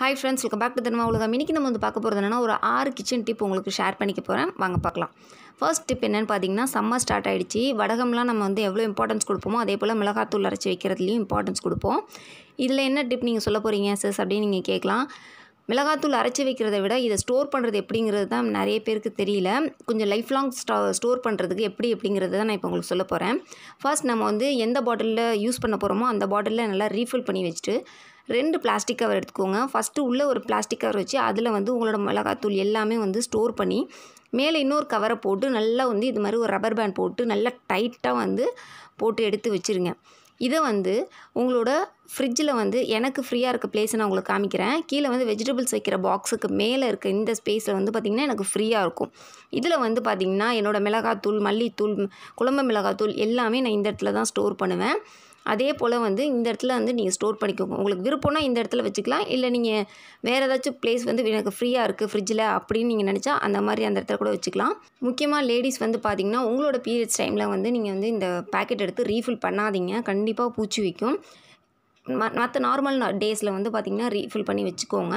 hi friends welcome back to திரும்ப உலகம் இன்றைக்கி நம்ம வந்து பார்க்க போகிறது என்னென்னா ஒரு ஆறு கிச்சன் டிப் உங்களுக்கு ஷேர் பண்ணிக்க போகிறேன் வாங்க பார்க்கலாம் ஃபர்ஸ்ட் டிப் என்னென்னு பார்த்தீங்கன்னா சம்மர் ஸ்டார்ட் ஆகிடுச்சு வடகம்லாம் நம்ம வந்து எவ்வளோ இம்பார்ட்டன்ஸ் கொடுப்போமோ அதே போல் மிளகாத்தூள் அரைச்சி வைக்கிறதுலையும் இம்பார்ட்டன்ஸ் கொடுப்போம் இதில் என்ன டிப் நீங்கள் சொல்ல போகிறீங்க சார் அப்படின்னு நீங்கள் கேட்கலாம் மிளகாத்தூள் அரைச்சி வைக்கிறத விட இதை ஸ்டோர் பண்ணுறது எப்படிங்கிறது தான் நிறைய பேருக்கு தெரியல கொஞ்சம் லைஃப் லாங் ஸ்டோ ஸ்டோர் பண்ணுறதுக்கு எப்படி அப்படிங்கிறது தான் நான் இப்போ உங்களுக்கு சொல்ல போகிறேன் ஃபர்ஸ்ட் நம்ம வந்து எந்த பாட்டிலில் யூஸ் பண்ண போகிறோமோ அந்த பாட்டிலில் நல்லா ரீஃபில் பண்ணி வச்சுட்டு ரெண்டு பிளாஸ்டிக் கவர் எடுத்துக்கோங்க ஃபஸ்ட்டு உள்ளே ஒரு பிளாஸ்டிக் கவர் வச்சு அதில் வந்து உங்களோட மிளகாத்தூள் எல்லாமே வந்து ஸ்டோர் பண்ணி மேலே இன்னொரு கவரை போட்டு நல்லா வந்து இது மாதிரி ஒரு ரப்பர் பேண்ட் போட்டு நல்லா டைட்டாக வந்து போட்டு எடுத்து வச்சுருங்க இதை வந்து உங்களோட ஃப்ரிட்ஜில் வந்து எனக்கு ஃப்ரீயாக இருக்க பிளேஸை நான் உங்களுக்கு காமிக்கிறேன் கீழே வந்து வெஜிடபிள்ஸ் வைக்கிற பாக்ஸுக்கு மேலே இருக்க இந்த ஸ்பேஸில் வந்து பார்த்திங்கன்னா எனக்கு ஃப்ரீயாக இருக்கும் இதில் வந்து பார்த்திங்கன்னா என்னோடய மிளகாத்தூள் மல்லித்தூள் குழம்பு மிளகாத்தூள் எல்லாமே நான் இந்த இடத்துல தான் ஸ்டோர் பண்ணுவேன் அதே போல் வந்து இந்த இடத்துல வந்து நீங்கள் ஸ்டோர் பண்ணிக்கோங்க உங்களுக்கு விருப்பம்னா இந்த இடத்துல வச்சுக்கலாம் இல்லை நீங்கள் வேறு ஏதாச்சும் பிளேஸ் வந்து எனக்கு ஃப்ரீயாக இருக்குது ஃப்ரிட்ஜில் அப்படின்னு நீங்கள் நினச்சா அந்த மாதிரி அந்த இடத்துல கூட வச்சுக்கலாம் முக்கியமாக லேடிஸ் வந்து பார்த்திங்கன்னா உங்களோட பீரியட்ஸ் டைமில் வந்து நீங்கள் வந்து இந்த பேக்கெட் எடுத்து ரீஃபில் பண்ணாதீங்க கண்டிப்பாக பூச்சி வைக்கும் மற்ற நார்மல் டேஸில் வந்து பார்த்திங்கன்னா ரீஃபில் பண்ணி வச்சுக்கோங்க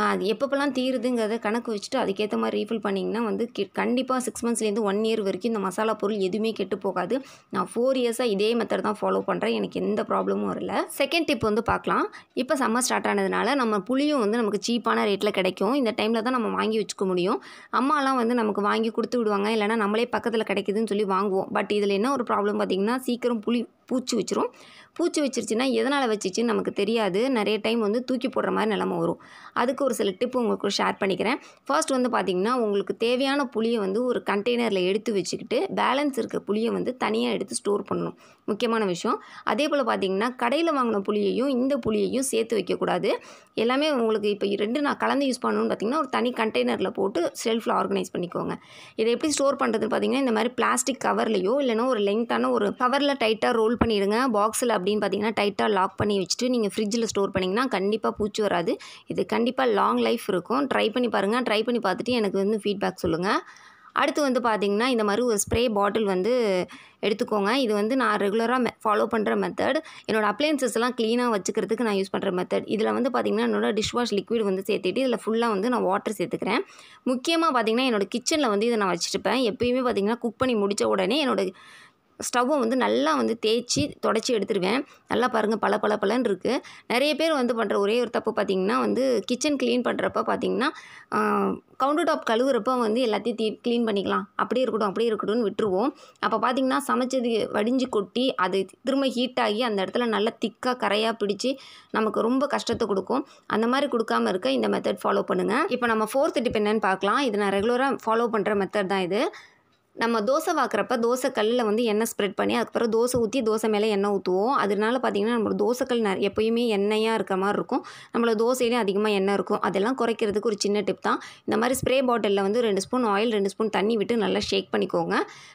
அது எப்பப்பெல்லாம் தீருதுங்கிறத கணக்கு வச்சுட்டு அதுக்கேற்ற மாதிரி ரீஃபில் பண்ணிங்கன்னா வந்து கண்டிப்பாக சிக்ஸ் மந்த்ஸ்லேருந்து ஒன் இயர் வரைக்கும் இந்த மசாலா பொருள் எதுவுமே கெட்டு போகாது நான் ஃபோர் இயர்ஸாக இதே மெத்தட் தான் ஃபாலோ பண்ணுறேன் எனக்கு எந்த ப்ராப்ளமும் வரல செகண்ட் டிப் வந்து பார்க்கலாம் இப்போ சம்மர் ஸ்டார்ட் ஆனதுனால நம்ம புளியும் வந்து நமக்கு சீப்பான ரேட்டில் கிடைக்கும் இந்த டைமில் தான் நம்ம வாங்கி வச்சுக்க முடியும் அம்மாலாம் வந்து நமக்கு வாங்கி கொடுத்து விடுவாங்க இல்லைனா நம்மளே பக்கத்தில் கிடைக்குதுன்னு சொல்லி வாங்குவோம் பட் இதில் என்ன ஒரு ப்ராப்ளம் பார்த்திங்கன்னா சீக்கிரம் புளி பூச்சி வச்சிரும் பூச்சி வச்சிருச்சுன்னா எதனால் வச்சிச்சுன்னு நமக்கு தெரியாது நிறைய டைம் வந்து தூக்கி போடுற மாதிரி நிலமை வரும் அதுக்கு ஒரு சில டிப்பு உங்களுக்கு ஷேர் பண்ணிக்கிறேன் ஃபர்ஸ்ட் வந்து பார்த்திங்கன்னா உங்களுக்கு தேவையான புளியை வந்து ஒரு கண்டெய்னரில் எடுத்து வச்சுக்கிட்டு பேலன்ஸ் இருக்க புளியை வந்து தனியாக எடுத்து ஸ்டோர் பண்ணணும் முக்கியமான விஷயம் அதே போல் பார்த்திங்கன்னா கடையில் வாங்கின புளியையும் இந்த புளியையும் சேர்த்து வைக்கக்கூடாது எல்லாமே உங்களுக்கு இப்போ ரெண்டு நான் கலந்து யூஸ் பண்ணணும்னு பார்த்திங்கன்னா ஒரு தனி கண்டெய்னரில் போட்டு செல்ஃபில் ஆர்கனைஸ் பண்ணிக்கோங்க இதை எப்படி ஸ்டோர் பண்ணுறதுன்னு பார்த்திங்கன்னா இந்த மாதிரி பிளாஸ்டிக் கவர்லையோ இல்லைனா ஒரு லெங்க்த்தான ஒரு கவரில் டைட்டாக ரோல் பண்ணிவிடுங்க பாக்ஸில் அப்படின்னு பார்த்தீங்கன்னா டைட்டாக லாக் பண்ணி வச்சுட்டு நீங்கள் ஃப்ரிட்ஜில் ஸ்டோர் பண்ணிங்கன்னா கண்டிப்பாக பூச்சி வராது இது கண்டிப்பாக லாங் லைஃப் இருக்கும் ட்ரை பண்ணி பாருங்கள் ட்ரை பண்ணி பார்த்துட்டு எனக்கு வந்து ஃபீட்பேக் சொல்லுங்கள் அடுத்து வந்து பார்த்திங்கன்னா இந்த மாதிரி ஒரு ஸ்ப்ரே பாட்டில் வந்து எடுத்துக்கோங்க இது வந்து நான் ரெகுலராக மெ ஃபாலோ பண்ணுற மெத்தட் என்னோடய அப்ளையன்சஸ்லாம் க்ளீனாக வச்சுக்கிறதுக்கு நான் யூஸ் பண்ணுற மெத்தட் இதில் வந்து பார்த்திங்கன்னா என்னோடய டிஷ்வாஷ் லிக்விட் வந்து சேர்த்துட்டு இதில் ஃபுல்லாக வந்து நான் வாட்டர் சேர்த்துக்கிறேன் முக்கியமாக பார்த்திங்கன்னா என்னோடய கிச்சனில் வந்து இதை நான் வச்சுருப்பேன் எப்போயுமே பார்த்திங்கன்னா குக் பண்ணி முடித்த உடனே என்னோடய ஸ்டவ்வை வந்து நல்லா வந்து தேய்ச்சி தொடச்சி எடுத்துருவேன் நல்லா பாருங்கள் பல பல பலன் இருக்குது நிறைய பேர் வந்து பண்ணுற ஒரே ஒரு தப்பு பார்த்திங்கன்னா வந்து கிச்சன் க்ளீன் பண்ணுறப்ப பார்த்திங்கன்னா கவுண்டர் டாப் கழுவுறப்போ வந்து எல்லாத்தையும் தீ க்ளீன் பண்ணிக்கலாம் அப்படியே இருக்கட்டும் அப்படியே இருக்கட்டும்னு விட்டுருவோம் அப்போ பார்த்திங்கன்னா சமைச்சது வடிஞ்சு கொட்டி அது திரும்ப ஹீட் ஆகி அந்த இடத்துல நல்லா திக்காக கரையாக பிடிச்சி நமக்கு ரொம்ப கஷ்டத்தை கொடுக்கும் அந்த மாதிரி கொடுக்காமல் இருக்க இந்த மெத்தட் ஃபாலோ பண்ணுங்கள் இப்போ நம்ம ஃபோர்த்து டிப் பார்க்கலாம் இது நான் ரெகுலராக ஃபாலோ பண்ணுற மெத்தட் தான் இது நம்ம தோசை வாக்குறப்ப தோசை கல்லில் வந்து எண்ணெய் ஸ்ப்ரெட் பண்ணி அதுக்கப்புறம் தோசை ஊற்றி தோசை மேலே எண்ணெய் ஊற்றுவோம் அதனால பார்த்திங்கன்னா நம்மளோட தோசைக்கல் நிறைய எப்போயுமே எண்ணெயாக இருக்கிற மாதிரி இருக்கும் நம்மளோட தோசையிலேயும் அதிகமாக எண்ணெய் இருக்கும் அதெல்லாம் குறைக்கிறதுக்கு ஒரு சின்ன டிப் தான் இந்த மாதிரி ஸ்ப்ரே பாட்டிலில் வந்து ரெண்டு ஸ்பூன் ஆயில் ரெண்டு ஸ்பூன் தண்ணி விட்டு நல்லா ஷேக் பண்ணிக்கோங்க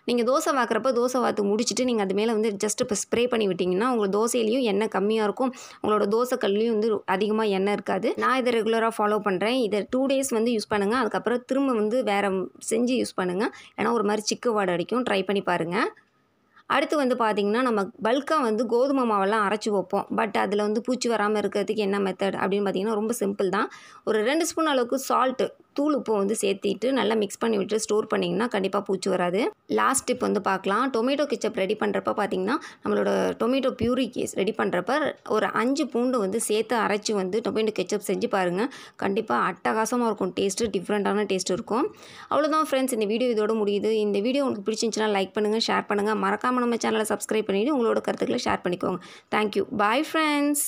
நீங்கள் தோசை வாக்குறப்ப தோசை வாத்து முடிச்சுட்டு நீங்கள் அது மேலே வந்து ஜஸ்ட் இப்போ ஸ்ப்ரே பண்ணி விட்டிங்கன்னா உங்களோட தோசையிலையும் எண்ணெய் கம்மியாக இருக்கும் உங்களோட தோசை கல்லையும் வந்து அதிகமாக எண்ணெய் இருக்காது நான் இதை ரெகுலராக ஃபாலோ பண்ணுறேன் இதை டூ டேஸ் வந்து யூஸ் பண்ணுங்கள் அதுக்கப்புறம் திரும்ப வந்து வேறு செஞ்சு யூஸ் பண்ணுங்கள் ஏன்னா ஒரு மாதிரி சிக்கு வாடை அடிக்கும் ட்ரை பண்ணி பாருங்கள் அடுத்து வந்து பார்த்திங்கன்னா நம்ம பல்காக வந்து கோதுமை மாவெல்லாம் அரைச்சி வைப்போம் பட் அதில் வந்து பூச்சி வராமல் இருக்கிறதுக்கு என்ன மெத்தட் அப்படின்னு பார்த்திங்கன்னா ரொம்ப சிம்பிள் தான் ஒரு ரெண்டு ஸ்பூன் அளவுக்கு சால்ட்டு தூள் உப்பு வந்து சேர்த்திட்டு நல்லா மிக்ஸ் பண்ணி விட்டு ஸ்டோர் பண்ணிங்கன்னா கண்டிப்பாக பூச்சி வராது லாஸ்ட் டிப் வந்து பார்க்கலாம் டொமேட்டோ கிச்சப் ரெடி பண்ணுறப்ப பார்த்திங்கன்னா நம்மளோட டொமேட்டோ பியூரி கேஸ் ரெடி பண்ணுறப்ப ஒரு அஞ்சு பூண்டு வந்து சேர்த்து அரைச்சி வந்து டொமேட்டோ கெச்சப் செஞ்சு பாருங்கள் கண்டிப்பாக அட்டகாசமாக இருக்கும் டேஸ்ட்டு டிஃப்ரெண்ட்டான டேஸ்ட் இருக்கும் அவ்வளோதான் ஃப்ரெண்ட்ஸ் இந்த வீடியோ இதோட முடியுது இந்த வீடியோ உங்களுக்கு பிடிச்சிருந்துச்சுன்னா லைக் பண்ணுங்கள் ஷேர் பண்ணுங்கள் மறக்காமல் நம்ம சேனலை சப்ஸ்கிரைப் பண்ணிவிட்டு உங்களோட கருத்துக்களை ஷேர் பண்ணிக்கோங்க தேங்க்யூ பாய் ஃப்ரெண்ட்ஸ்